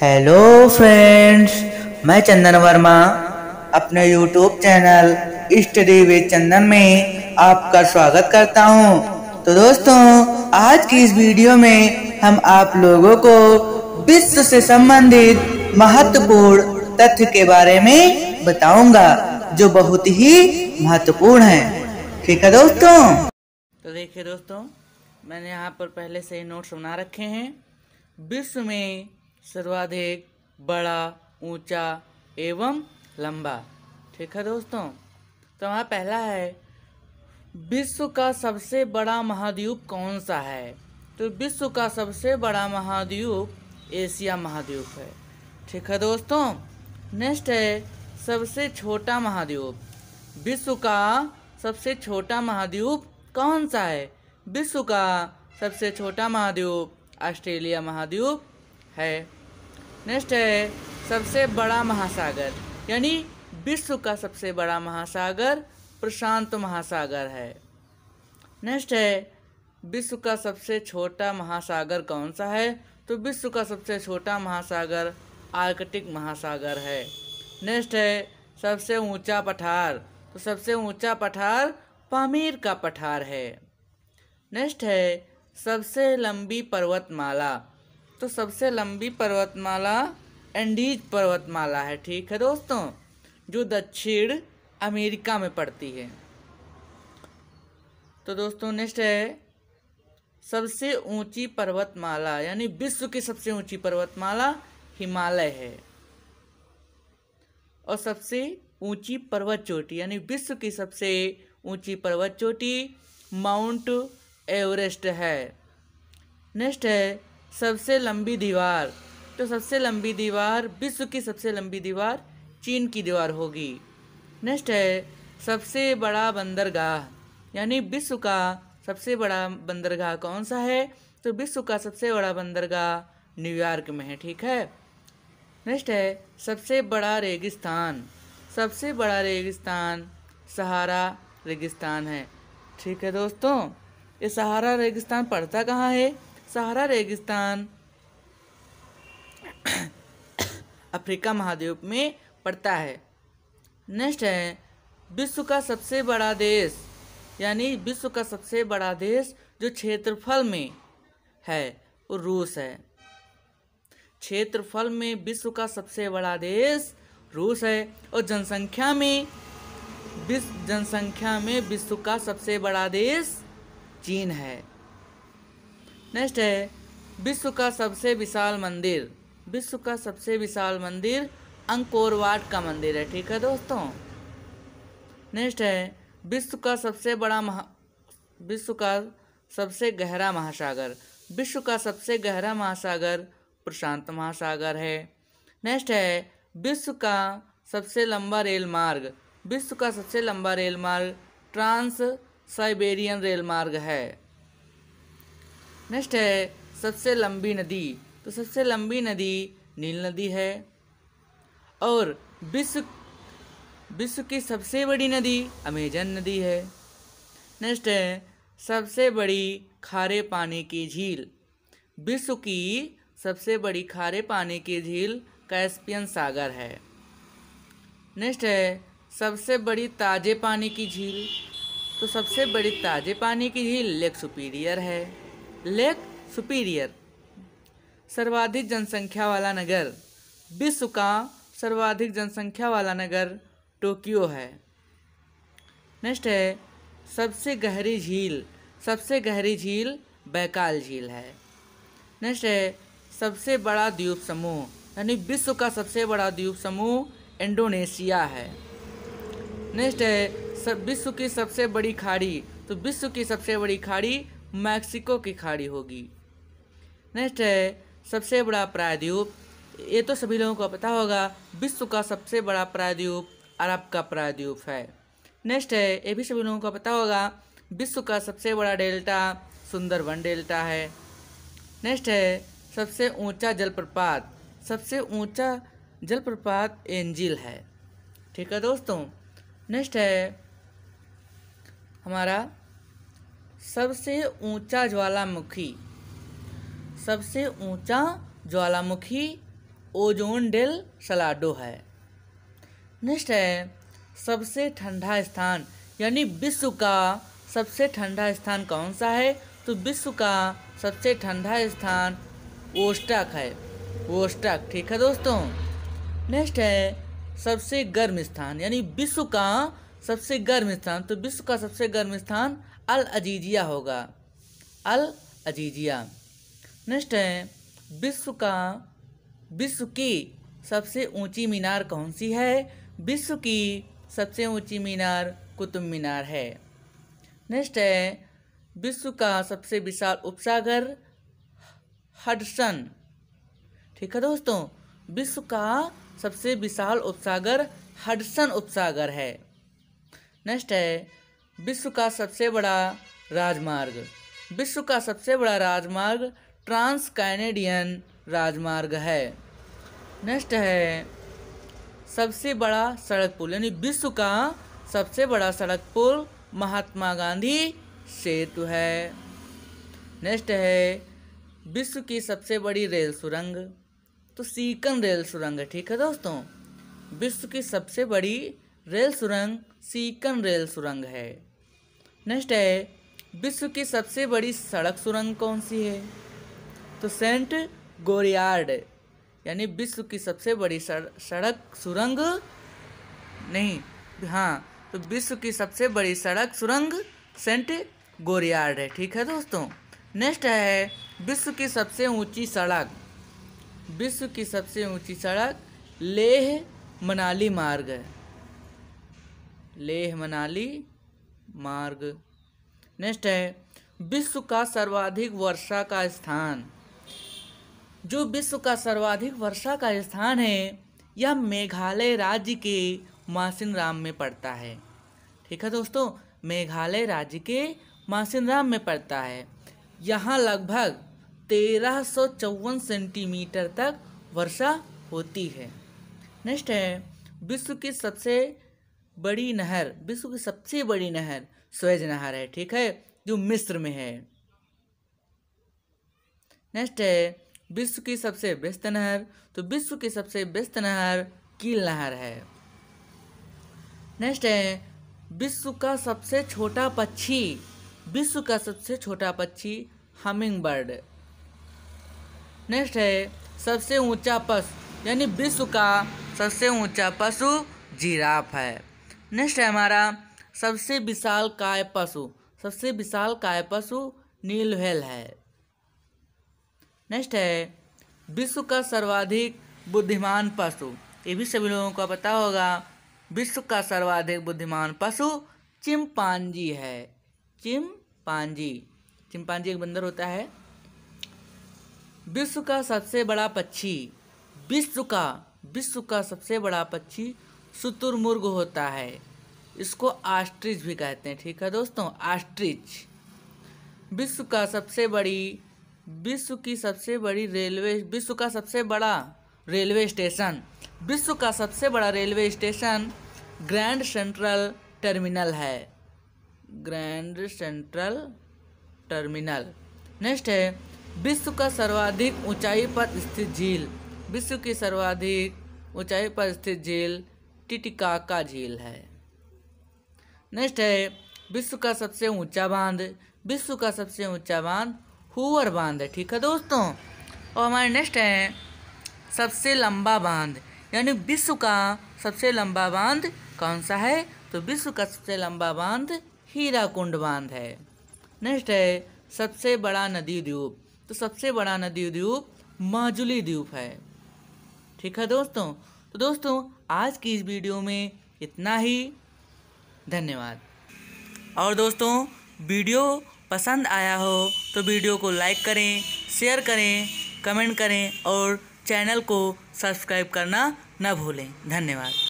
Hello friends मैं चंदन वर्मा अपने YouTube channel study with Chandan में आपका स्वागत करता हूं। तो दोस्तों आज की इस वीडियो में हम आप लोगों को विश्व से संबंधित महत्वपूर्ण तथ्य के बारे में बताऊंगा जो बहुत ही महत्वपूर्ण है ठीक है दोस्तों तो देखिए दोस्तों मैंने यहाँ पर पहले से नोट्स बना रखे हैं विश्व में सर्वाधिक बड़ा ऊंचा एवं लंबा ठीक है दोस्तों तो हमारा पहला है विश्व का सबसे बड़ा महाद्वीप कौन सा है तो विश्व का सबसे बड़ा महाद्वीप एशिया महाद्वीप है ठीक है दोस्तों नेक्स्ट है सबसे छोटा महाद्वीप विश्व का सबसे छोटा महाद्वीप कौन सा है विश्व का सबसे छोटा महाद्वीप ऑस्ट्रेलिया महाद्वीप है नेक्स्ट है सबसे बड़ा महासागर यानी विश्व का सबसे बड़ा महासागर प्रशांत महासागर है नेक्स्ट है विश्व का सबसे छोटा महासागर कौन सा है तो विश्व का सबसे छोटा महासागर आर्कटिक महासागर है नेक्स्ट है सबसे ऊंचा पठार तो सबसे ऊंचा पठार पामीर का पठार है नेक्स्ट है सबसे लंबी पर्वतमाला तो सबसे लंबी पर्वतमाला एंडीज पर्वतमाला है ठीक है दोस्तों जो दक्षिण अमेरिका में पड़ती है तो दोस्तों नेक्स्ट है सबसे ऊंची पर्वतमाला यानी विश्व की सबसे ऊंची पर्वतमाला हिमालय है और सबसे ऊंची पर्वत चोटी यानी विश्व की सबसे ऊंची पर्वत चोटी माउंट एवरेस्ट है नेक्स्ट है सबसे लंबी दीवार तो सबसे लंबी दीवार विश्व की सबसे लंबी दीवार चीन की दीवार होगी नेक्स्ट है सबसे बड़ा बंदरगाह यानी विश्व का सबसे बड़ा बंदरगाह कौन सा है तो विश्व का सबसे बड़ा बंदरगाह न्यूयॉर्क में है ठीक है नेक्स्ट है सबसे बड़ा रेगिस्तान सबसे बड़ा रेगिस्तान सहारा रेगिस्तान है ठीक है दोस्तों ये सहारा रेगिस्तान पड़ता कहाँ है सहारा रेगिस्तान अफ्रीका महाद्वीप में पड़ता है नेक्स्ट है विश्व का सबसे बड़ा देश यानी विश्व का सबसे बड़ा देश जो क्षेत्रफल में है वो रूस है क्षेत्रफल में विश्व का सबसे बड़ा देश रूस है और जनसंख्या में विश्व जनसंख्या में विश्व का सबसे बड़ा देश चीन है नेक्स्ट है विश्व का सबसे विशाल मंदिर विश्व का सबसे विशाल मंदिर अंकोरवाट का मंदिर है ठीक है दोस्तों नेक्स्ट है विश्व का सबसे बड़ा महा विश्व का सबसे गहरा महासागर विश्व का सबसे गहरा महासागर प्रशांत महासागर है नेक्स्ट है विश्व का सबसे लंबा रेल मार्ग विश्व का सबसे लंबा रेल मार्ग ट्रांस साइबेरियन रेल मार्ग है नेक्स्ट है सबसे लंबी नदी तो सबसे लंबी नदी नील नदी है और विश्व विश्व की सबसे बड़ी नदी अमेजन नदी है नेक्स्ट है सबसे बड़ी खारे पानी की झील विश्व की सबसे बड़ी खारे पानी की झील कैस्पियन सागर है नेक्स्ट है सबसे बड़ी ताजे पानी की झील तो सबसे बड़ी ताजे पानी की झील लेक सुपीरियर है लेक सुपीरियर सर्वाधिक जनसंख्या वाला नगर विश्व का सर्वाधिक जनसंख्या वाला नगर टोक्यो है नेक्स्ट है सबसे गहरी झील सबसे गहरी झील बैकाल झील है नेक्स्ट है सबसे बड़ा द्वीप समूह यानी विश्व का सबसे बड़ा द्वीप समूह इंडोनेशिया है नेक्स्ट है सब विश्व की सबसे बड़ी खाड़ी तो विश्व की सबसे बड़ी खाड़ी मैक्सिको की खाड़ी होगी नेक्स्ट है सबसे बड़ा प्रायद्वीप ये तो सभी लोगों को पता होगा विश्व का सबसे बड़ा प्रायद्वीप अरब का प्रायद्वीप है नेक्स्ट है ये भी सभी लोगों को पता होगा विश्व का सबसे बड़ा डेल्टा सुंदरबन डेल्टा है नेक्स्ट है सबसे ऊंचा जलप्रपात सबसे ऊंचा जलप्रपात एंजिल है ठीक है दोस्तों नेक्स्ट है हमारा सबसे ऊंचा ज्वालामुखी सबसे ऊंचा ज्वालामुखी ओजोन डेल सलाडो है नेक्स्ट है सबसे ठंडा स्थान यानी विश्व का सबसे ठंडा स्थान कौन सा है तो विश्व का सबसे ठंडा स्थान ओस्टाक है ओस्टाक ठीक है दोस्तों नेक्स्ट है सबसे गर्म स्थान यानी विश्व का सबसे गर्म स्थान तो विश्व का सबसे गर्म स्थान अल अजीजिया होगा अल अजीजिया नेक्स्ट है विश्व का विश्व की सबसे ऊंची मीनार कौन सी है विश्व की सबसे ऊंची मीनार कुतुब मीनार है नेक्स्ट है विश्व का सबसे विशाल उपसागर हडसन ठीक है दोस्तों विश्व का सबसे विशाल उपसागर हडसन उपसागर है नेक्स्ट है विश्व का सबसे बड़ा राजमार्ग विश्व का सबसे बड़ा राजमार्ग ट्रांस कैनेडियन राजमार्ग है नेक्स्ट है सबसे बड़ा सड़क पुल यानी विश्व का सबसे बड़ा सड़क पुल महात्मा गांधी सेतु है नेक्स्ट है विश्व की सबसे बड़ी रेल सुरंग तो सीकन रेल सुरंग है ठीक है दोस्तों विश्व की सबसे बड़ी रेल सुरंग सीकन रेल सुरंग है नेक्स्ट है विश्व की सबसे बड़ी सड़क सुरंग कौन सी है तो सेंट गोरियार्ड यानी विश्व की सबसे बड़ी सड़क सुरंग नहीं हाँ तो विश्व की सबसे बड़ी सड़क सुरंग सेंट गोरियार्ड है ठीक है दोस्तों नेक्स्ट है विश्व की सबसे ऊंची सड़क विश्व की सबसे ऊंची सड़क लेह मनाली मार्ग है लेह मनाली मार्ग नेक्स्ट है विश्व का सर्वाधिक वर्षा का स्थान जो विश्व का सर्वाधिक वर्षा का स्थान है यह मेघालय राज्य के राम में पड़ता है ठीक है दोस्तों मेघालय राज्य के राम में पड़ता है यहाँ लगभग तेरह सौ चौवन सेंटीमीटर तक वर्षा होती है नेक्स्ट है विश्व की सबसे बड़ी नहर विश्व की सबसे बड़ी नहर स्वेज नहर है ठीक है जो मिस्र में है नेक्स्ट है विश्व की सबसे व्यस्त नहर तो विश्व की सबसे व्यस्त नहर कील नहर है नेक्स्ट है विश्व का सबसे छोटा पक्षी विश्व का सबसे छोटा पक्षी हमिंग बर्ड नेक्स्ट है सबसे ऊंचा पशु यानी विश्व का सबसे ऊंचा पशु जिराफ है नेक्स्ट है हमारा सबसे विशाल काय पशु सबसे विशाल काय पशु नीलवेल है नेक्स्ट है विश्व का सर्वाधिक बुद्धिमान पशु ये भी सभी लोगों को पता होगा विश्व का सर्वाधिक बुद्धिमान पशु चिमपांजी है चिमपांजी चिमपांजी एक बंदर होता है विश्व का सबसे बड़ा पक्षी विश्व का विश्व का सबसे बड़ा पक्षी शुतुरमुर्ग होता है इसको आस्ट्रिच भी कहते हैं ठीक है दोस्तों आस्ट्रिच विश्व का सबसे बड़ी विश्व की सबसे बड़ी रेलवे विश्व का सबसे बड़ा रेलवे स्टेशन विश्व का सबसे बड़ा railway station Grand Central Terminal है ग्रैंड सेंट्रल टर्मिनल नेक्स्ट है विश्व का सर्वाधिक ऊंचाई पर स्थित झील विश्व की सर्वाधिक ऊंचाई पर स्थित झील टिटिकाका झील है नेक्स्ट है विश्व का सबसे ऊंचा बांध विश्व का सबसे ऊंचा बांध हुअर बांध है ठीक है दोस्तों और हमारे नेक्स्ट है सबसे लंबा बांध यानी विश्व का सबसे लंबा बांध कौन सा है तो विश्व का सबसे लंबा बांध हीरा कुंड बांध है नेक्स्ट है सबसे बड़ा नदी द्वीप तो सबसे बड़ा नदी द्वीप माजुली द्वीप है ठीक है दोस्तों तो दोस्तों आज की इस वीडियो में इतना ही धन्यवाद और दोस्तों वीडियो पसंद आया हो तो वीडियो को लाइक करें शेयर करें कमेंट करें और चैनल को सब्सक्राइब करना न भूलें धन्यवाद